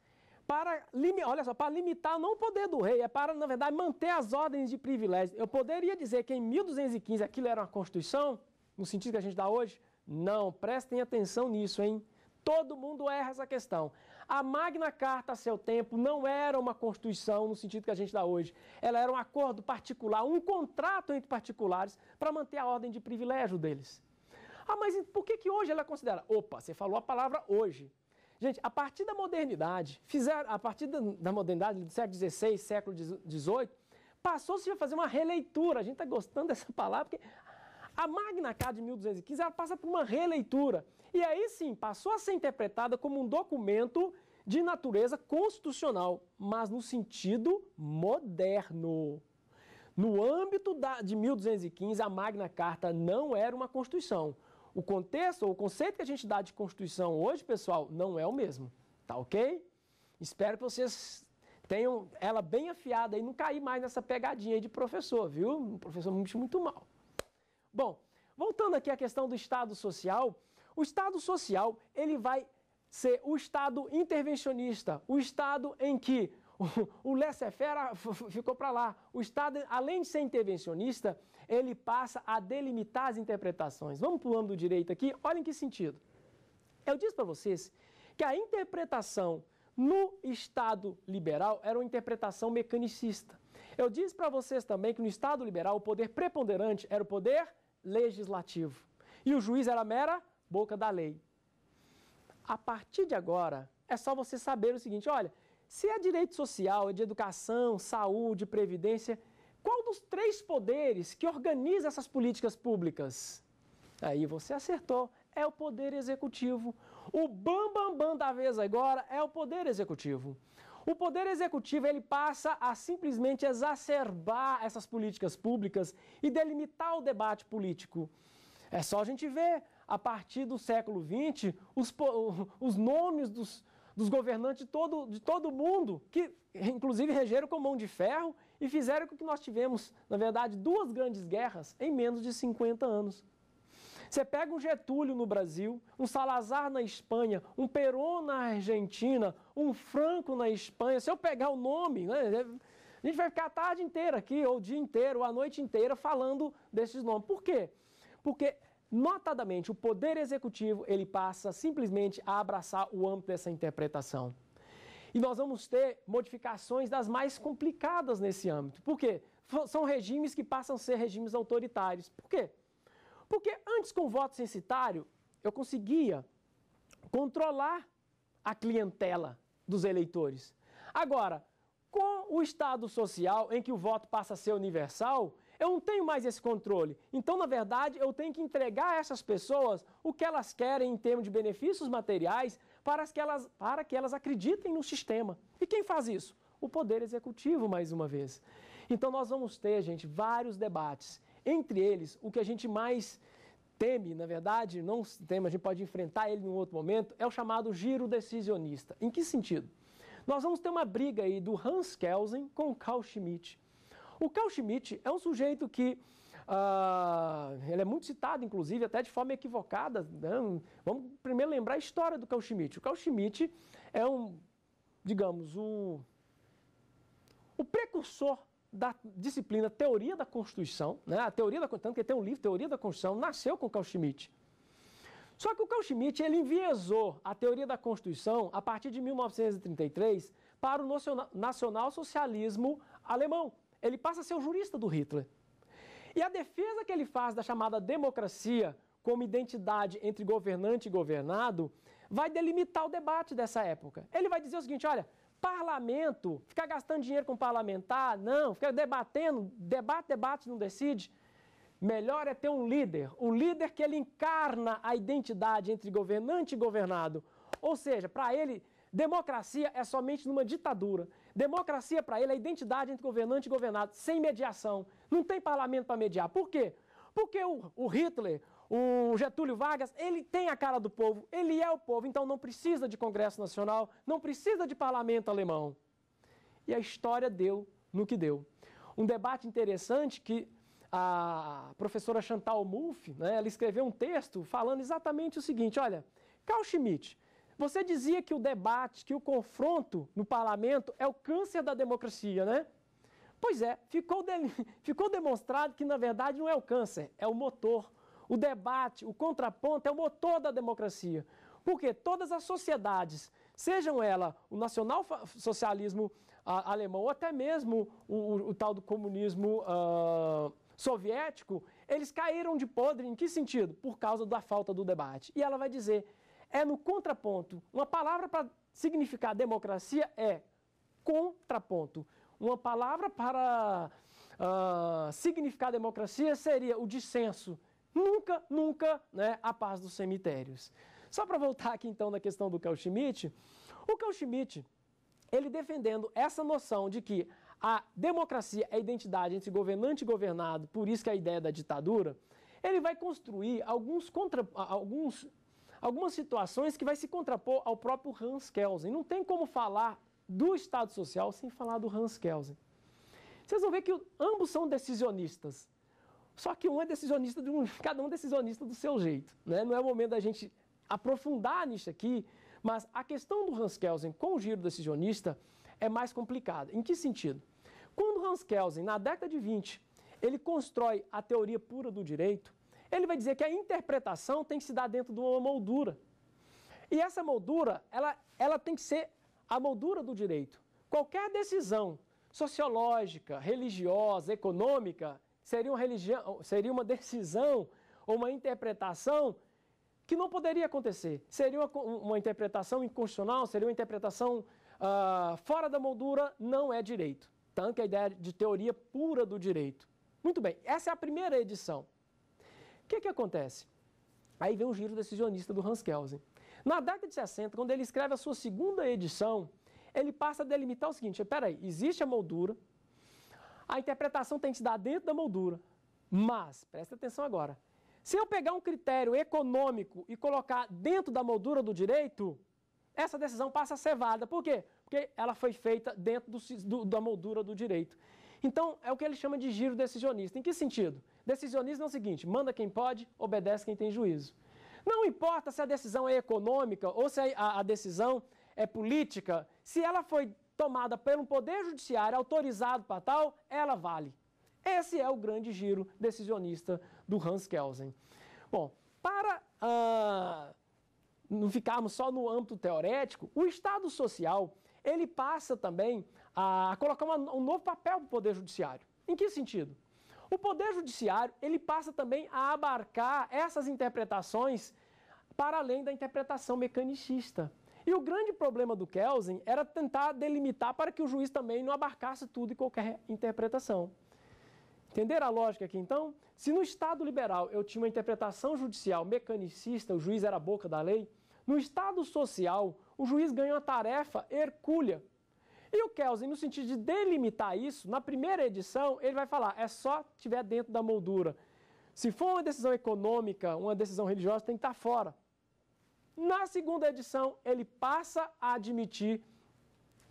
para, olha só, para limitar não o poder do rei, é para, na verdade, manter as ordens de privilégio. Eu poderia dizer que em 1215 aquilo era uma constituição, no sentido que a gente dá hoje? Não, prestem atenção nisso, hein? Todo mundo erra essa questão. A Magna Carta, a seu tempo, não era uma constituição no sentido que a gente dá hoje. Ela era um acordo particular, um contrato entre particulares para manter a ordem de privilégio deles. Ah, mas por que, que hoje ela é considera? Opa, você falou a palavra hoje. Gente, a partir da modernidade, fizeram, a partir da modernidade do século XVI, século XVIII, passou-se a fazer uma releitura. A gente está gostando dessa palavra, porque a Magna Carta de 1215 ela passa por uma releitura. E aí sim, passou a ser interpretada como um documento de natureza constitucional, mas no sentido moderno. No âmbito da, de 1215, a Magna Carta não era uma Constituição o contexto ou o conceito que a gente dá de Constituição hoje, pessoal, não é o mesmo. Tá ok? Espero que vocês tenham ela bem afiada e não cair mais nessa pegadinha de professor, viu? Um professor muito, muito mal. Bom, voltando aqui à questão do Estado Social, o Estado Social ele vai ser o Estado intervencionista, o Estado em que O, laissez-faire ficou para lá. O Estado, além de ser intervencionista, ele passa a delimitar as interpretações. Vamos para o do direito aqui. Olha em que sentido. Eu disse para vocês que a interpretação no Estado liberal era uma interpretação mecanicista. Eu disse para vocês também que no Estado liberal o poder preponderante era o poder legislativo e o juiz era a mera boca da lei. A partir de agora, é só você saber o seguinte: olha, se é direito social, é de educação, saúde, previdência, qual dos três poderes que organiza essas políticas públicas? Aí você acertou, é o poder executivo. O bambambam bam, bam da vez agora é o poder executivo. O poder executivo ele passa a simplesmente exacerbar essas políticas públicas e delimitar o debate político. É só a gente ver, a partir do século XX, os, os nomes dos, dos governantes de todo, de todo mundo, que inclusive regeram com mão de ferro e fizeram com que nós tivemos, na verdade, duas grandes guerras em menos de 50 anos. Você pega um Getúlio no Brasil, um Salazar na Espanha, um Perón na Argentina, um Franco na Espanha. Se eu pegar o nome, né, é, a gente vai ficar a tarde inteira aqui, ou o dia inteiro, ou a noite inteira falando desses nomes. Por quê? Porque notadamente o poder executivo, ele passa simplesmente a abraçar o âmbito dessa interpretação. E nós vamos ter modificações das mais complicadas nesse âmbito. Por quê? São regimes que passam a ser regimes autoritários. Por quê? Porque antes, com o voto censitário, eu conseguia controlar a clientela dos eleitores. Agora, com o Estado social, em que o voto passa a ser universal, eu não tenho mais esse controle. Então, na verdade, eu tenho que entregar a essas pessoas o que elas querem em termos de benefícios materiais para que elas, para que elas acreditem no sistema. E quem faz isso? O Poder Executivo, mais uma vez. Então, nós vamos ter, gente, vários debates. Entre eles, o que a gente mais teme, na verdade, não teme, a gente pode enfrentar ele em um outro momento, é o chamado giro decisionista. Em que sentido? Nós vamos ter uma briga aí do Hans Kelsen com o Carl Schmitt. O Carl Schmitt é um sujeito que Uh, ele é muito citado, inclusive, até de forma equivocada. Né? Vamos primeiro lembrar a história do Carl Schmitt. O Carl Schmitt é um, digamos, o, o precursor da disciplina Teoria da Constituição. Né? A teoria da Constituição, que tem um livro, Teoria da Constituição, nasceu com o Carl Schmitt. Só que o Carl Schmitt ele enviesou a teoria da Constituição a partir de 1933 para o nacionalsocialismo alemão. Ele passa a ser o jurista do Hitler. E a defesa que ele faz da chamada democracia como identidade entre governante e governado vai delimitar o debate dessa época. Ele vai dizer o seguinte: olha, parlamento, ficar gastando dinheiro com parlamentar, não, ficar debatendo, debate, debate, não decide. Melhor é ter um líder, o líder que ele encarna a identidade entre governante e governado. Ou seja, para ele, democracia é somente numa ditadura. Democracia para ele é a identidade entre governante e governado, sem mediação. Não tem parlamento para mediar. Por quê? Porque o, o Hitler, o Getúlio Vargas, ele tem a cara do povo, ele é o povo, então não precisa de Congresso Nacional, não precisa de parlamento alemão. E a história deu no que deu. Um debate interessante que a professora Chantal Mouffe, né, ela escreveu um texto falando exatamente o seguinte, olha, Carl Schmitt, você dizia que o debate, que o confronto no parlamento é o câncer da democracia, né? Pois é, ficou, de... ficou demonstrado que na verdade não é o câncer, é o motor. O debate, o contraponto é o motor da democracia. Porque todas as sociedades, sejam ela o nacional-socialismo alemão ou até mesmo o, o, o tal do comunismo. Uh soviético, eles caíram de podre em que sentido? Por causa da falta do debate. E ela vai dizer, é no contraponto. Uma palavra para significar democracia é contraponto. Uma palavra para uh, significar democracia seria o dissenso. Nunca, nunca né, a paz dos cemitérios. Só para voltar aqui então na questão do Karl Schmitt, o Karl Schmitt, ele defendendo essa noção de que a democracia é a identidade entre governante e governado, por isso que a ideia da ditadura, ele vai construir alguns contra, alguns, algumas situações que vai se contrapor ao próprio Hans Kelsen. Não tem como falar do Estado Social sem falar do Hans Kelsen. Vocês vão ver que ambos são decisionistas. Só que um é decisionista de um, cada um é decisionista do seu jeito. Né? Não é o momento da gente aprofundar nisso aqui, mas a questão do Hans Kelsen com o giro decisionista é mais complicada. Em que sentido? Quando Hans Kelsen, na década de 20, ele constrói a teoria pura do direito, ele vai dizer que a interpretação tem que se dar dentro de uma moldura. E essa moldura, ela, ela tem que ser a moldura do direito. Qualquer decisão sociológica, religiosa, econômica, seria uma, religião, seria uma decisão ou uma interpretação que não poderia acontecer. Seria uma, uma interpretação inconstitucional, seria uma interpretação uh, fora da moldura, não é direito tanto a ideia de teoria pura do direito. Muito bem, essa é a primeira edição. O que, é que acontece? Aí vem o giro decisionista do Hans Kelsen. Na década de 60, quando ele escreve a sua segunda edição, ele passa a delimitar o seguinte: peraí, existe a moldura, a interpretação tem que se dar dentro da moldura. Mas, presta atenção agora, se eu pegar um critério econômico e colocar dentro da moldura do direito, essa decisão passa a ser válida. Por quê? porque ela foi feita dentro do, do, da moldura do direito. Então, é o que ele chama de giro decisionista. Em que sentido? Decisionismo é o seguinte: manda quem pode, obedece quem tem juízo. Não importa se a decisão é econômica ou se a, a decisão é política, se ela foi tomada pelo poder judiciário autorizado para tal, ela vale. Esse é o grande giro decisionista do Hans Kelsen. Bom, para uh, não ficarmos só no âmbito teorético, o Estado Social ele passa também a colocar uma, um novo papel para o Poder Judiciário. Em que sentido? O Poder Judiciário ele passa também a abarcar essas interpretações para além da interpretação mecanicista. E o grande problema do Kelsen era tentar delimitar para que o juiz também não abarcasse tudo e qualquer interpretação. Entenderam a lógica aqui então? Se no Estado liberal eu tinha uma interpretação judicial mecanicista, o juiz era a boca da lei, no Estado social o juiz ganha uma tarefa hercúlea. E o Kelsen, no sentido de delimitar isso, na primeira edição, ele vai falar: é só tiver dentro da moldura. Se for uma decisão econômica, uma decisão religiosa, tem que estar tá fora. Na segunda edição, ele passa a admitir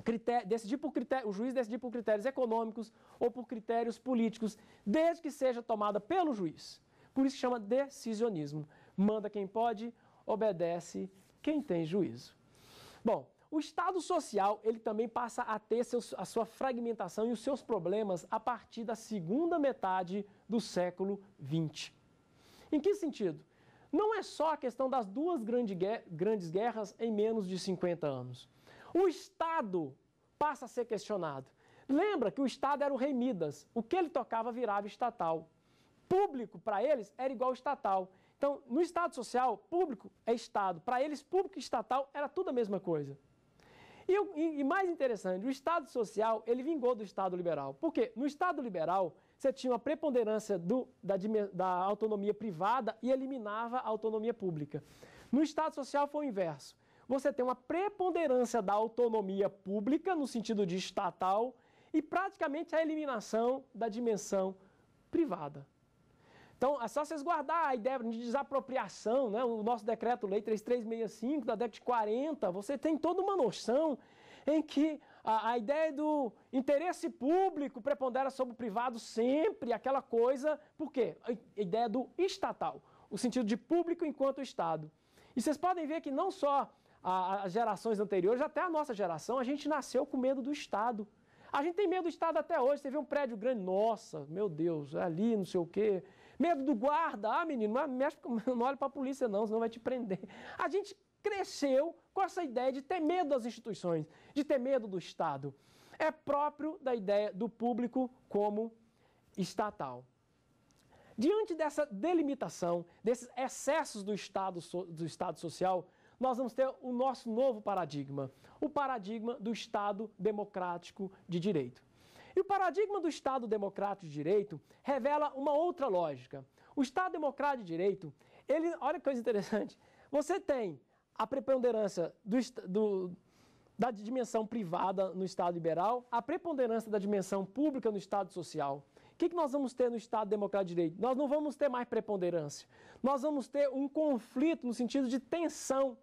critério, decidir por critério, o juiz decidir por critérios econômicos ou por critérios políticos, desde que seja tomada pelo juiz. Por isso que chama decisionismo. Manda quem pode, obedece quem tem juízo. Bom, o Estado social ele também passa a ter seus, a sua fragmentação e os seus problemas a partir da segunda metade do século XX. Em que sentido? Não é só a questão das duas grandes guerras em menos de 50 anos. O Estado passa a ser questionado. Lembra que o Estado era o rei Midas. O que ele tocava virava estatal. Público, para eles, era igual estatal. Então, no Estado Social, público é Estado. Para eles, público e estatal era tudo a mesma coisa. E, e, mais interessante, o Estado Social, ele vingou do Estado Liberal. Porque no Estado Liberal, você tinha uma preponderância do, da, da autonomia privada e eliminava a autonomia pública. No Estado Social foi o inverso. Você tem uma preponderância da autonomia pública, no sentido de estatal, e praticamente a eliminação da dimensão privada. Então, é só vocês guardar a ideia de desapropriação, né? o nosso decreto-lei 3365, da década de 40, você tem toda uma noção em que a, a, ideia do interesse público prepondera sobre o privado sempre, aquela coisa, por quê? A ideia do estatal, o sentido de público enquanto Estado. E vocês podem ver que não só as gerações anteriores, até a nossa geração, a gente nasceu com medo do Estado. A gente tem medo do Estado até hoje. Você vê um prédio grande, nossa, meu Deus, é ali, não sei o quê. Medo do guarda. Ah, menino, não, mexe, não olhe para a polícia não, senão vai te prender. A gente cresceu com essa ideia de ter medo das instituições, de ter medo do Estado. É próprio da ideia do público como estatal. Diante dessa delimitação, desses excessos do Estado, do estado social, nós vamos ter o nosso novo paradigma, o paradigma do Estado democrático de direito. E o paradigma do Estado democrático de direito revela uma outra lógica. O Estado democrático de direito, ele, olha que coisa interessante, você tem a preponderância do, do, da dimensão privada no Estado liberal, a preponderância da dimensão pública no Estado social. O que, que nós vamos ter no Estado Democrático de Direito? Nós não vamos ter mais preponderância. Nós vamos ter um conflito no sentido de tensão.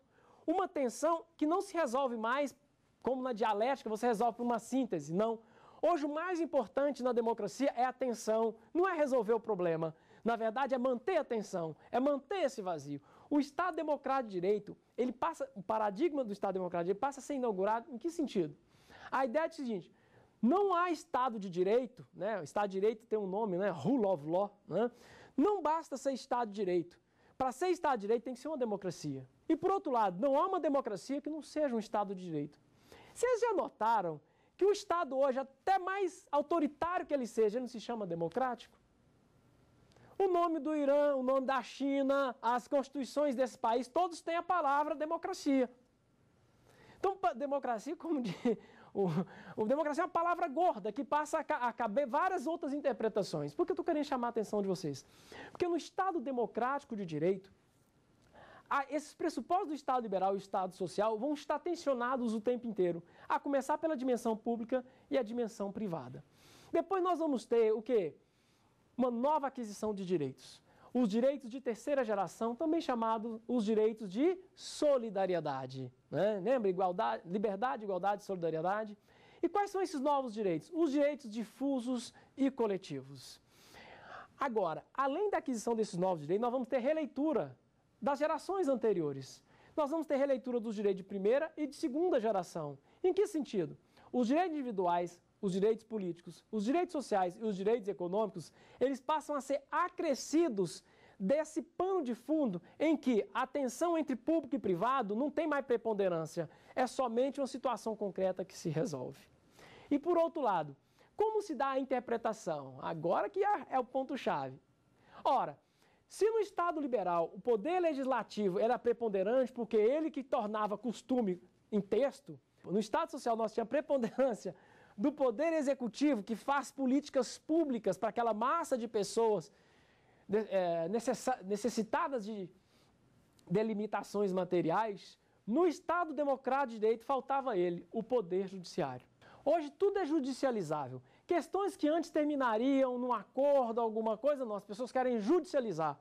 Uma tensão que não se resolve mais como na dialética, você resolve por uma síntese. Não. Hoje, o mais importante na democracia é a não é resolver o problema. Na verdade, é manter a é manter esse vazio. O Estado Democrático de Direito, ele passa, o paradigma do Estado Democrático de Direito passa a ser inaugurado em que sentido? A ideia é a seguinte: não há Estado de Direito, né? O Estado de Direito tem um nome, né? Rule of Law. Né? Não basta ser Estado de Direito. Para ser Estado de Direito tem que ser uma democracia. E por outro lado, não há uma democracia que não seja um Estado de Direito. Vocês já notaram que o Estado hoje, até mais autoritário que ele seja, ele não se chama democrático? O nome do Irã, o nome da China, as constituições desse país, todos têm a palavra democracia. Então, democracia, como de, o, o, democracia é uma palavra gorda que passa a, a caber várias outras interpretações. Por que eu estou querendo chamar a atenção de vocês? Porque no Estado democrático de direito, ah, esses pressupostos do Estado liberal e Estado social vão estar tensionados o tempo inteiro, a começar pela dimensão pública e a dimensão privada. Depois nós vamos ter o quê? Uma nova aquisição de direitos. Os direitos de terceira geração, também chamados os direitos de solidariedade. Né? Lembra? Igualdade, liberdade, igualdade e solidariedade. E quais são esses novos direitos? Os direitos difusos e coletivos. Agora, além da aquisição desses novos direitos, nós vamos ter releitura das gerações anteriores. Nós vamos ter releitura dos direitos de primeira e de segunda geração. Em que sentido? Os direitos individuais, os direitos políticos, os direitos sociais e os direitos econômicos, eles passam a ser acrescidos desse pano de fundo em que a tensão entre público e privado não tem mais preponderância, é somente uma situação concreta que se resolve. E por outro lado, como se dá a interpretação? Agora que é, é o ponto-chave. Ora, se no Estado liberal o poder legislativo era preponderante, porque ele que tornava costume em texto, no Estado social nós tínhamos preponderância do poder executivo que faz políticas públicas para aquela massa de pessoas é, necessitadas de delimitações materiais, no Estado democrático de direito faltava ele, o poder judiciário. Hoje tudo é judicializável. Questões que antes terminariam num acordo, alguma coisa, não, as pessoas querem judicializar.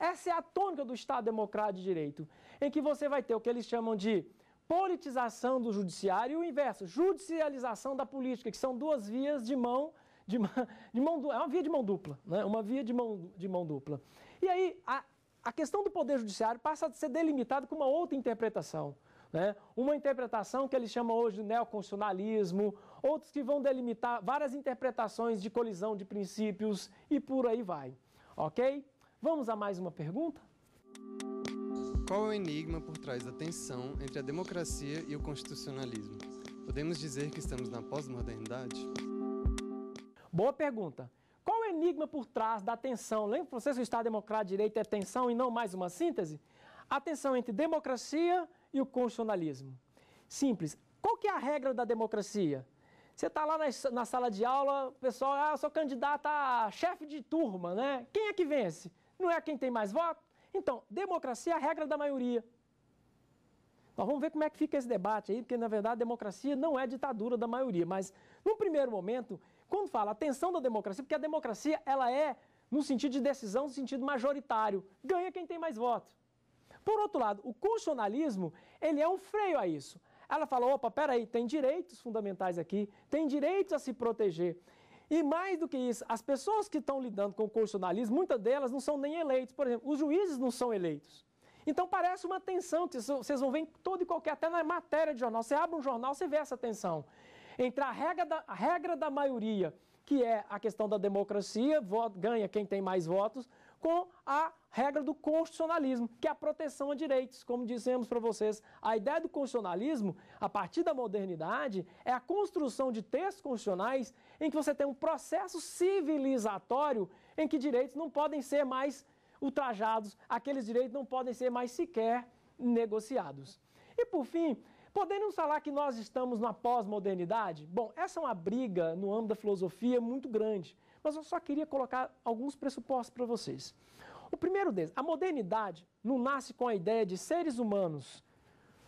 Essa é a tônica do Estado Democrático de Direito, em que você vai ter o que eles chamam de politização do judiciário e o inverso, judicialização da política, que são duas vias de mão de, de mão é uma via de mão dupla, né? Uma via de mão de mão dupla. E aí a, a questão do poder judiciário passa a ser delimitada com uma outra interpretação, né? Uma interpretação que eles chamam hoje de neoconstitucionalismo outros que vão delimitar várias interpretações de colisão de princípios e por aí vai. Ok? Vamos a mais uma pergunta? Qual é o enigma por trás da tensão entre a democracia e o constitucionalismo? Podemos dizer que estamos na pós-modernidade? Boa pergunta. Qual é o enigma por trás da tensão? Lembra para vocês que o Estado Democrático de Direito é tensão e não mais uma síntese? A tensão entre democracia e o constitucionalismo. Simples. Qual que é a regra da democracia? Você está lá na, na, sala de aula, o pessoal, ah, sou candidata a chefe de turma, né? Quem é que vence? Não é quem tem mais voto? Então, democracia é a regra da maioria. Nós vamos ver como é que fica esse debate aí, porque na verdade democracia não é ditadura da maioria, mas num primeiro momento, quando fala atenção da democracia, porque a democracia ela é no sentido de decisão, no sentido majoritário, ganha quem tem mais voto. Por outro lado, o constitucionalismo, ele é um freio a isso. Ela fala: opa, peraí, tem direitos fundamentais aqui, tem direito a se proteger. E mais do que isso, as pessoas que estão lidando com o constitucionalismo, muitas delas não são nem eleitos. Por exemplo, os juízes não são eleitos. Então parece uma tensão, vocês vão ver em todo e qualquer, até na matéria de jornal. Você abre um jornal, você vê essa tensão. Entre a regra da, a regra da maioria, que é a questão da democracia, ganha quem tem mais votos, com a regra do constitucionalismo, que é a proteção a direitos. Como dissemos para vocês, a ideia do constitucionalismo, a partir da modernidade, é a construção de textos constitucionais em que você tem um processo civilizatório em que direitos não podem ser mais ultrajados, aqueles direitos não podem ser mais sequer negociados. E por fim, Podemos falar que nós estamos na pós-modernidade? Bom, essa é uma briga no âmbito da filosofia muito grande mas eu só queria colocar alguns pressupostos para vocês. O primeiro deles, a modernidade não nasce com a ideia de seres humanos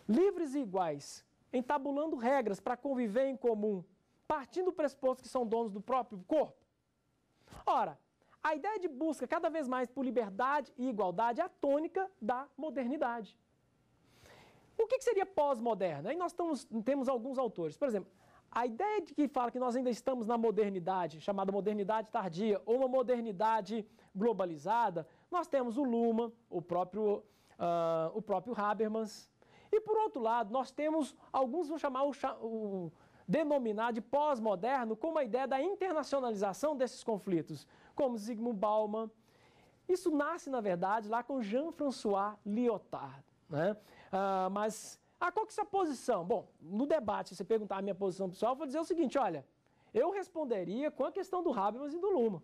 livres e iguais, entabulando regras para conviver em comum, partindo do pressuposto que são donos do próprio corpo. Ora, a ideia de busca cada vez mais por liberdade e igualdade é a tônica da modernidade. O que, seria pós-moderna? Aí nós estamos, temos alguns autores. Por exemplo, a ideia de que fala que nós ainda estamos na modernidade, chamada modernidade tardia, ou uma modernidade globalizada, nós temos o Luma, o próprio, uh, o próprio Habermas. E por outro lado, nós temos alguns vão chamar o, o denominar de pós-moderno como a ideia da internacionalização desses conflitos, como Zygmunt Bauman. Isso nasce, na verdade, lá com Jean-François Lyotard. Né? Uh, mas ah, qual que é sua posição? Bom, no debate, se você perguntar a minha posição pessoal, eu vou dizer o seguinte, olha, eu responderia com a questão do Habermas e do Luma.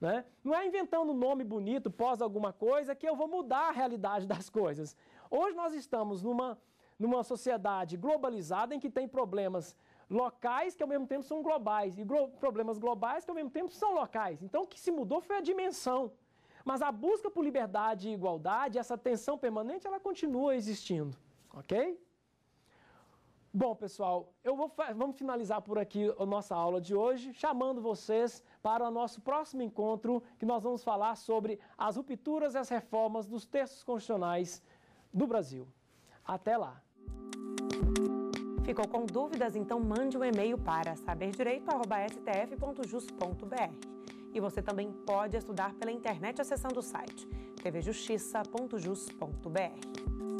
Né? Não é inventando um nome bonito, pós alguma coisa, que eu vou mudar a realidade das coisas. Hoje nós estamos numa, numa sociedade globalizada em que tem problemas locais que ao mesmo tempo são globais e glo problemas globais que ao mesmo tempo são locais. Então o que se mudou foi a dimensão. Mas a busca por liberdade e igualdade, essa tensão permanente, ela continua existindo, ok? Bom, pessoal, eu vou vamos finalizar por aqui a nossa aula de hoje, chamando vocês para o nosso próximo encontro, que nós vamos falar sobre as rupturas e as reformas dos textos constitucionais do Brasil. Até lá! Ficou com dúvidas? Então mande um e-mail para saberdireito.stf.jus.br. E você também pode estudar pela internet acessando o site tvjustiça.jus.br.